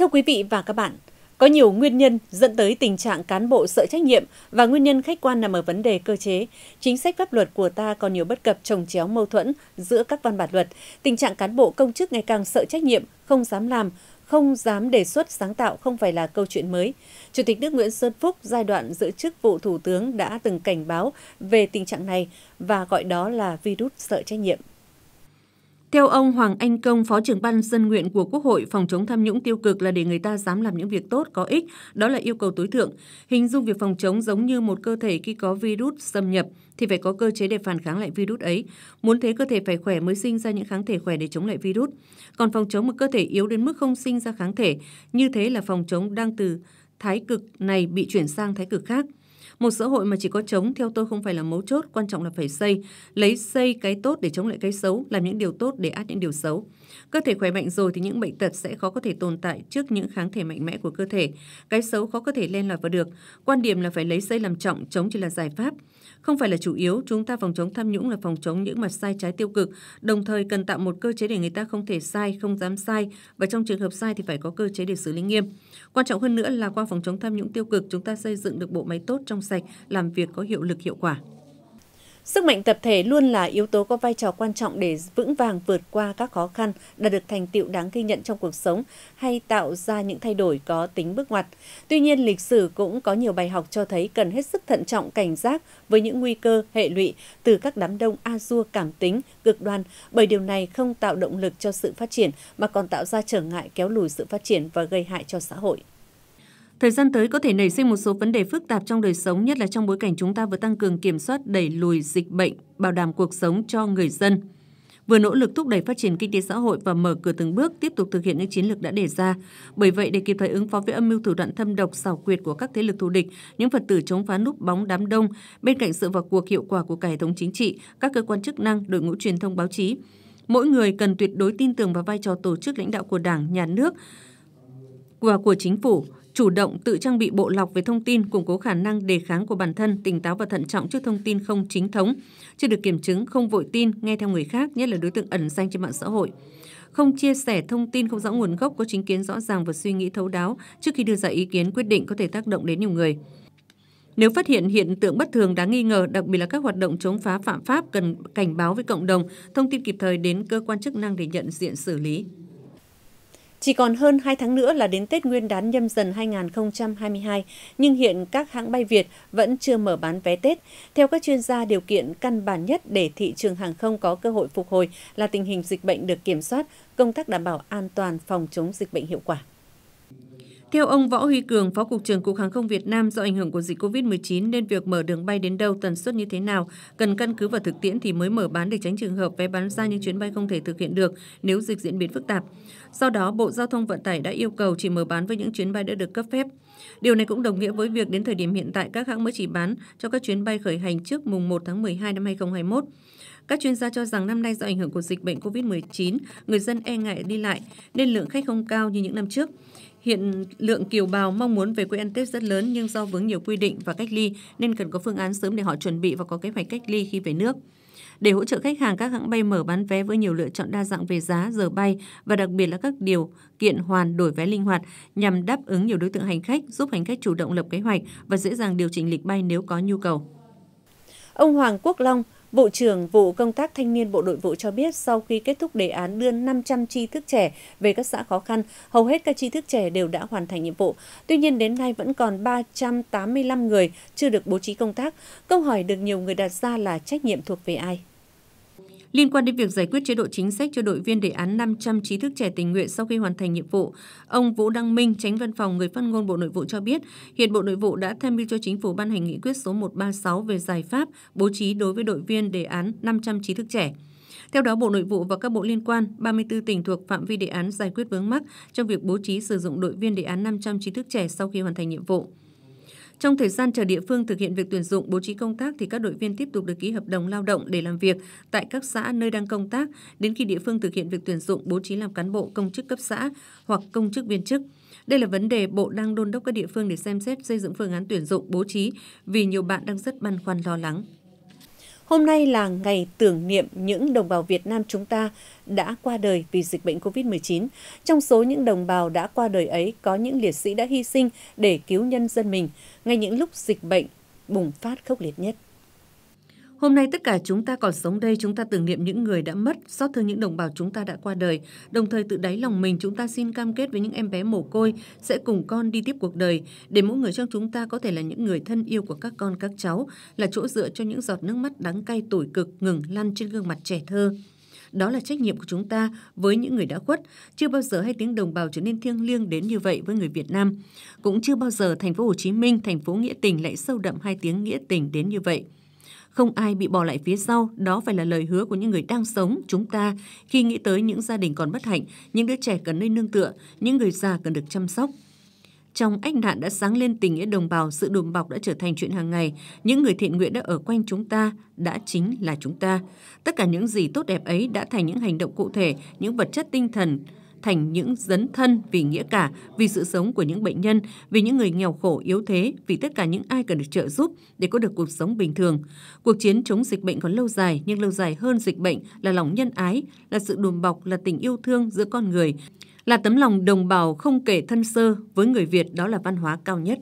Thưa quý vị và các bạn, có nhiều nguyên nhân dẫn tới tình trạng cán bộ sợ trách nhiệm và nguyên nhân khách quan nằm ở vấn đề cơ chế. Chính sách pháp luật của ta còn nhiều bất cập trồng chéo mâu thuẫn giữa các văn bản luật. Tình trạng cán bộ công chức ngày càng sợ trách nhiệm, không dám làm, không dám đề xuất sáng tạo không phải là câu chuyện mới. Chủ tịch nước Nguyễn Xuân Phúc giai đoạn giữ chức vụ thủ tướng đã từng cảnh báo về tình trạng này và gọi đó là virus sợ trách nhiệm. Theo ông Hoàng Anh Công, Phó trưởng ban dân nguyện của Quốc hội, phòng chống tham nhũng tiêu cực là để người ta dám làm những việc tốt có ích, đó là yêu cầu tối thượng. Hình dung việc phòng chống giống như một cơ thể khi có virus xâm nhập thì phải có cơ chế để phản kháng lại virus ấy. Muốn thế cơ thể phải khỏe mới sinh ra những kháng thể khỏe để chống lại virus. Còn phòng chống một cơ thể yếu đến mức không sinh ra kháng thể, như thế là phòng chống đang từ thái cực này bị chuyển sang thái cực khác. Một xã hội mà chỉ có chống theo tôi không phải là mấu chốt, quan trọng là phải xây, lấy xây cái tốt để chống lại cái xấu, làm những điều tốt để át những điều xấu. Cơ thể khỏe mạnh rồi thì những bệnh tật sẽ khó có thể tồn tại trước những kháng thể mạnh mẽ của cơ thể. Cái xấu khó có thể len lỏi vào được. Quan điểm là phải lấy xây làm trọng, chống chỉ là giải pháp không phải là chủ yếu, chúng ta phòng chống tham nhũng là phòng chống những mặt sai trái tiêu cực, đồng thời cần tạo một cơ chế để người ta không thể sai, không dám sai và trong trường hợp sai thì phải có cơ chế để xử lý nghiêm. Quan trọng hơn nữa là qua phòng chống tham nhũng tiêu cực, chúng ta xây dựng được bộ máy tốt trong sạch làm việc có hiệu lực hiệu quả. Sức mạnh tập thể luôn là yếu tố có vai trò quan trọng để vững vàng vượt qua các khó khăn, đạt được thành tựu đáng ghi nhận trong cuộc sống hay tạo ra những thay đổi có tính bước ngoặt. Tuy nhiên, lịch sử cũng có nhiều bài học cho thấy cần hết sức thận trọng cảnh giác với những nguy cơ, hệ lụy từ các đám đông a dua cảm tính, cực đoan, bởi điều này không tạo động lực cho sự phát triển mà còn tạo ra trở ngại kéo lùi sự phát triển và gây hại cho xã hội. Thời gian tới có thể nảy sinh một số vấn đề phức tạp trong đời sống, nhất là trong bối cảnh chúng ta vừa tăng cường kiểm soát đẩy lùi dịch bệnh, bảo đảm cuộc sống cho người dân. Vừa nỗ lực thúc đẩy phát triển kinh tế xã hội và mở cửa từng bước tiếp tục thực hiện những chiến lược đã đề ra. Bởi vậy, để kịp thời ứng phó với âm mưu thủ đoạn thâm độc xảo quyệt của các thế lực thù địch, những phần tử chống phá núp bóng đám đông, bên cạnh sự vào cuộc hiệu quả của cả hệ thống chính trị, các cơ quan chức năng, đội ngũ truyền thông báo chí, mỗi người cần tuyệt đối tin tưởng vào vai trò tổ chức lãnh đạo của Đảng, Nhà nước và của chính phủ – chủ động tự trang bị bộ lọc về thông tin, củng cố khả năng đề kháng của bản thân, tỉnh táo và thận trọng trước thông tin không chính thống, chưa được kiểm chứng, không vội tin, nghe theo người khác, nhất là đối tượng ẩn danh trên mạng xã hội không chia sẻ thông tin không rõ nguồn gốc có chính kiến rõ ràng và suy nghĩ thấu đáo trước khi đưa ra ý kiến quyết định có thể tác động đến nhiều người. Nếu phát hiện hiện tượng bất thường đáng nghi ngờ, đặc biệt là các hoạt động chống phá phạm pháp cần cảnh báo với cộng đồng, thông tin kịp thời đến cơ quan chức năng để nhận diện xử lý. Chỉ còn hơn 2 tháng nữa là đến Tết Nguyên đán nhâm dần 2022, nhưng hiện các hãng bay Việt vẫn chưa mở bán vé Tết. Theo các chuyên gia, điều kiện căn bản nhất để thị trường hàng không có cơ hội phục hồi là tình hình dịch bệnh được kiểm soát, công tác đảm bảo an toàn phòng chống dịch bệnh hiệu quả. Theo ông Võ Huy Cường, Phó Cục trưởng Cục Hàng không Việt Nam, do ảnh hưởng của dịch COVID-19 nên việc mở đường bay đến đâu, tần suất như thế nào, cần căn cứ vào thực tiễn thì mới mở bán để tránh trường hợp vé bán ra nhưng chuyến bay không thể thực hiện được nếu dịch diễn biến phức tạp. Do đó, Bộ Giao thông Vận tải đã yêu cầu chỉ mở bán với những chuyến bay đã được cấp phép. Điều này cũng đồng nghĩa với việc đến thời điểm hiện tại các hãng mới chỉ bán cho các chuyến bay khởi hành trước mùng 1 tháng 12 năm 2021. Các chuyên gia cho rằng năm nay do ảnh hưởng của dịch bệnh COVID-19, người dân e ngại đi lại nên lượng khách không cao như những năm trước. Hiện lượng kiều bào mong muốn về quê ăn Tết rất lớn nhưng do vướng nhiều quy định và cách ly nên cần có phương án sớm để họ chuẩn bị và có kế hoạch cách ly khi về nước. Để hỗ trợ khách hàng, các hãng bay mở bán vé với nhiều lựa chọn đa dạng về giá, giờ bay và đặc biệt là các điều kiện hoàn đổi vé linh hoạt nhằm đáp ứng nhiều đối tượng hành khách, giúp hành khách chủ động lập kế hoạch và dễ dàng điều chỉnh lịch bay nếu có nhu cầu. Ông Hoàng Quốc Long, Vụ trưởng Vụ Công tác Thanh niên Bộ Nội vụ cho biết sau khi kết thúc đề án đưa 500 tri thức trẻ về các xã khó khăn, hầu hết các tri thức trẻ đều đã hoàn thành nhiệm vụ. Tuy nhiên đến nay vẫn còn 385 người chưa được bố trí công tác. Câu hỏi được nhiều người đặt ra là trách nhiệm thuộc về ai? Liên quan đến việc giải quyết chế độ chính sách cho đội viên đề án 500 trí thức trẻ tình nguyện sau khi hoàn thành nhiệm vụ, ông Vũ Đăng Minh, tránh văn phòng người phát ngôn Bộ Nội vụ cho biết, hiện Bộ Nội vụ đã tham mưu cho chính phủ ban hành nghị quyết số 136 về giải pháp bố trí đối với đội viên đề án 500 trí thức trẻ. Theo đó, Bộ Nội vụ và các bộ liên quan, 34 tỉnh thuộc phạm vi đề án giải quyết vướng mắc trong việc bố trí sử dụng đội viên đề án 500 trí thức trẻ sau khi hoàn thành nhiệm vụ. Trong thời gian chờ địa phương thực hiện việc tuyển dụng bố trí công tác thì các đội viên tiếp tục được ký hợp đồng lao động để làm việc tại các xã nơi đang công tác đến khi địa phương thực hiện việc tuyển dụng bố trí làm cán bộ công chức cấp xã hoặc công chức viên chức. Đây là vấn đề Bộ đang đôn đốc các địa phương để xem xét xây dựng phương án tuyển dụng bố trí vì nhiều bạn đang rất băn khoăn lo lắng. Hôm nay là ngày tưởng niệm những đồng bào Việt Nam chúng ta đã qua đời vì dịch bệnh COVID-19. Trong số những đồng bào đã qua đời ấy có những liệt sĩ đã hy sinh để cứu nhân dân mình ngay những lúc dịch bệnh bùng phát khốc liệt nhất. Hôm nay tất cả chúng ta còn sống đây, chúng ta tưởng niệm những người đã mất, xót thương những đồng bào chúng ta đã qua đời. Đồng thời tự đáy lòng mình chúng ta xin cam kết với những em bé mồ côi sẽ cùng con đi tiếp cuộc đời, để mỗi người trong chúng ta có thể là những người thân yêu của các con các cháu, là chỗ dựa cho những giọt nước mắt đắng cay tủi cực ngừng lăn trên gương mặt trẻ thơ đó là trách nhiệm của chúng ta với những người đã khuất. Chưa bao giờ hay tiếng đồng bào trở nên thiêng liêng đến như vậy với người Việt Nam. Cũng chưa bao giờ thành phố Hồ Chí Minh, thành phố nghĩa tình lại sâu đậm hai tiếng nghĩa tình đến như vậy không ai bị bỏ lại phía sau, đó phải là lời hứa của những người đang sống, chúng ta khi nghĩ tới những gia đình còn bất hạnh, những đứa trẻ cần nơi nương tựa, những người già cần được chăm sóc. Trong ách nạn đã sáng lên tình nghĩa đồng bào, sự đùm bọc đã trở thành chuyện hàng ngày. Những người thiện nguyện đã ở quanh chúng ta, đã chính là chúng ta. Tất cả những gì tốt đẹp ấy đã thành những hành động cụ thể, những vật chất tinh thần, thành những dấn thân vì nghĩa cả, vì sự sống của những bệnh nhân, vì những người nghèo khổ yếu thế, vì tất cả những ai cần được trợ giúp để có được cuộc sống bình thường. Cuộc chiến chống dịch bệnh còn lâu dài, nhưng lâu dài hơn dịch bệnh là lòng nhân ái, là sự đùm bọc, là tình yêu thương giữa con người, là tấm lòng đồng bào không kể thân sơ, với người Việt đó là văn hóa cao nhất.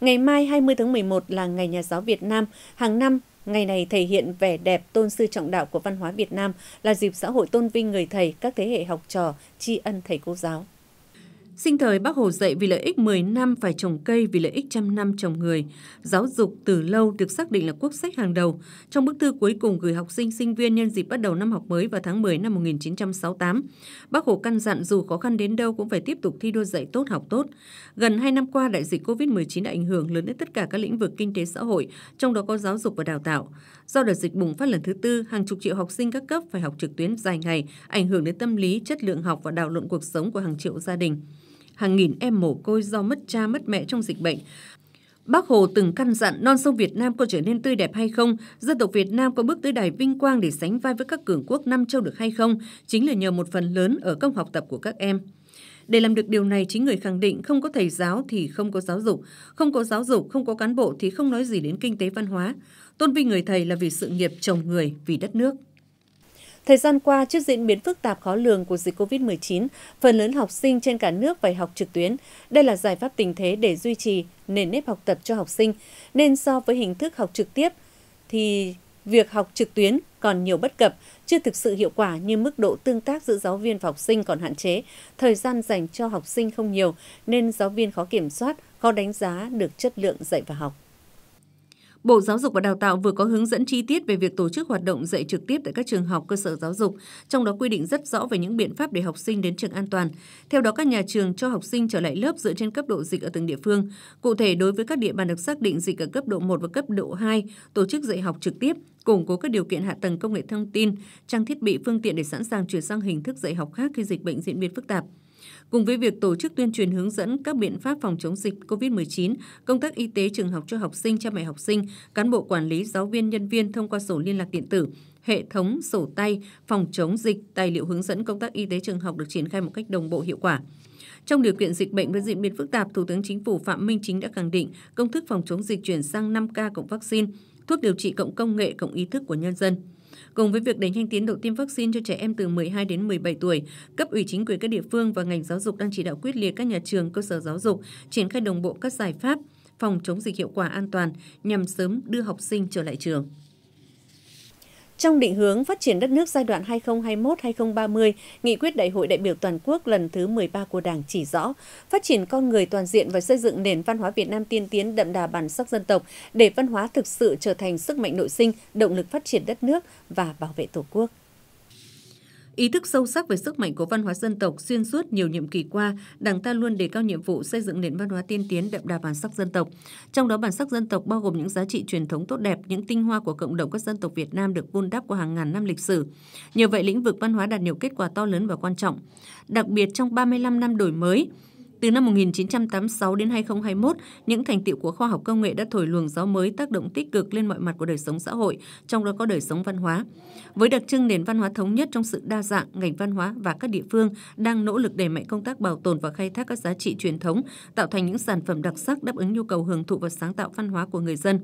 Ngày mai 20 tháng 11 là Ngày Nhà giáo Việt Nam. Hàng năm, Ngày này thể hiện vẻ đẹp tôn sư trọng đạo của văn hóa Việt Nam là dịp xã hội tôn vinh người thầy, các thế hệ học trò, tri ân thầy cô giáo. Sinh thời bác Hồ dạy vì lợi ích 10 năm phải trồng cây vì lợi ích trăm năm trồng người. Giáo dục từ lâu được xác định là quốc sách hàng đầu. Trong bức thư cuối cùng gửi học sinh sinh viên nhân dịp bắt đầu năm học mới vào tháng 10 năm 1968, bác Hồ căn dặn dù khó khăn đến đâu cũng phải tiếp tục thi đua dạy tốt học tốt. Gần 2 năm qua, đại dịch COVID-19 đã ảnh hưởng lớn đến tất cả các lĩnh vực kinh tế xã hội, trong đó có giáo dục và đào tạo. Do đợt dịch bùng phát lần thứ tư, hàng chục triệu học sinh các cấp phải học trực tuyến dài ngày, ảnh hưởng đến tâm lý, chất lượng học và đảo lộn cuộc sống của hàng triệu gia đình hàng nghìn em mồ côi do mất cha mất mẹ trong dịch bệnh. Bác Hồ từng căn dặn non sông Việt Nam có trở nên tươi đẹp hay không, dân tộc Việt Nam có bước tới đài vinh quang để sánh vai với các cường quốc Nam Châu được hay không, chính là nhờ một phần lớn ở công học tập của các em. Để làm được điều này, chính người khẳng định không có thầy giáo thì không có giáo dục, không có giáo dục, không có cán bộ thì không nói gì đến kinh tế văn hóa. Tôn vinh người thầy là vì sự nghiệp chồng người, vì đất nước. Thời gian qua, trước diễn biến phức tạp khó lường của dịch COVID-19, phần lớn học sinh trên cả nước phải học trực tuyến. Đây là giải pháp tình thế để duy trì nền nếp học tập cho học sinh, nên so với hình thức học trực tiếp thì việc học trực tuyến còn nhiều bất cập, chưa thực sự hiệu quả như mức độ tương tác giữa giáo viên và học sinh còn hạn chế, thời gian dành cho học sinh không nhiều nên giáo viên khó kiểm soát, khó đánh giá được chất lượng dạy và học. Bộ Giáo dục và Đào tạo vừa có hướng dẫn chi tiết về việc tổ chức hoạt động dạy trực tiếp tại các trường học cơ sở giáo dục, trong đó quy định rất rõ về những biện pháp để học sinh đến trường an toàn. Theo đó, các nhà trường cho học sinh trở lại lớp dựa trên cấp độ dịch ở từng địa phương. Cụ thể, đối với các địa bàn được xác định dịch ở cấp độ 1 và cấp độ 2, tổ chức dạy học trực tiếp, củng cố các điều kiện hạ tầng công nghệ thông tin, trang thiết bị phương tiện để sẵn sàng chuyển sang hình thức dạy học khác khi dịch bệnh diễn biến phức tạp. Cùng với việc tổ chức tuyên truyền hướng dẫn các biện pháp phòng chống dịch COVID-19, công tác y tế trường học cho học sinh, cha mẹ học sinh, cán bộ quản lý, giáo viên, nhân viên thông qua sổ liên lạc điện tử, hệ thống sổ tay phòng chống dịch, tài liệu hướng dẫn công tác y tế trường học được triển khai một cách đồng bộ hiệu quả. Trong điều kiện dịch bệnh với diễn biến phức tạp, Thủ tướng Chính phủ Phạm Minh Chính đã khẳng định công thức phòng chống dịch chuyển sang 5K cộng vaccine, thuốc điều trị cộng công nghệ cộng ý thức của nhân dân. Cùng với việc đẩy nhanh tiến độ tiêm vaccine cho trẻ em từ 12 đến 17 tuổi, cấp ủy chính quyền các địa phương và ngành giáo dục đang chỉ đạo quyết liệt các nhà trường, cơ sở giáo dục triển khai đồng bộ các giải pháp phòng chống dịch hiệu quả an toàn nhằm sớm đưa học sinh trở lại trường. Trong định hướng phát triển đất nước giai đoạn 2021-2030, Nghị quyết Đại hội đại biểu toàn quốc lần thứ 13 của Đảng chỉ rõ, phát triển con người toàn diện và xây dựng nền văn hóa Việt Nam tiên tiến đậm đà bản sắc dân tộc để văn hóa thực sự trở thành sức mạnh nội sinh, động lực phát triển đất nước và bảo vệ Tổ quốc. Ý thức sâu sắc về sức mạnh của văn hóa dân tộc xuyên suốt nhiều nhiệm kỳ qua, Đảng ta luôn đề cao nhiệm vụ xây dựng nền văn hóa tiên tiến đậm đà bản sắc dân tộc. Trong đó bản sắc dân tộc bao gồm những giá trị truyền thống tốt đẹp, những tinh hoa của cộng đồng các dân tộc Việt Nam được vun đắp qua hàng ngàn năm lịch sử. Nhờ vậy lĩnh vực văn hóa đạt nhiều kết quả to lớn và quan trọng. Đặc biệt trong 35 năm đổi mới, từ năm 1986 đến 2021, những thành tiệu của khoa học công nghệ đã thổi luồng gió mới tác động tích cực lên mọi mặt của đời sống xã hội, trong đó có đời sống văn hóa. Với đặc trưng nền văn hóa thống nhất trong sự đa dạng, ngành văn hóa và các địa phương đang nỗ lực đẩy mạnh công tác bảo tồn và khai thác các giá trị truyền thống, tạo thành những sản phẩm đặc sắc đáp ứng nhu cầu hưởng thụ và sáng tạo văn hóa của người dân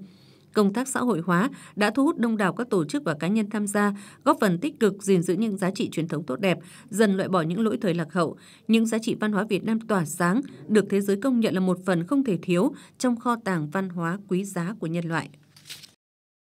công tác xã hội hóa đã thu hút đông đảo các tổ chức và cá nhân tham gia, góp phần tích cực gìn giữ những giá trị truyền thống tốt đẹp, dần loại bỏ những lỗi thời lạc hậu. Những giá trị văn hóa Việt Nam tỏa sáng, được thế giới công nhận là một phần không thể thiếu trong kho tàng văn hóa quý giá của nhân loại.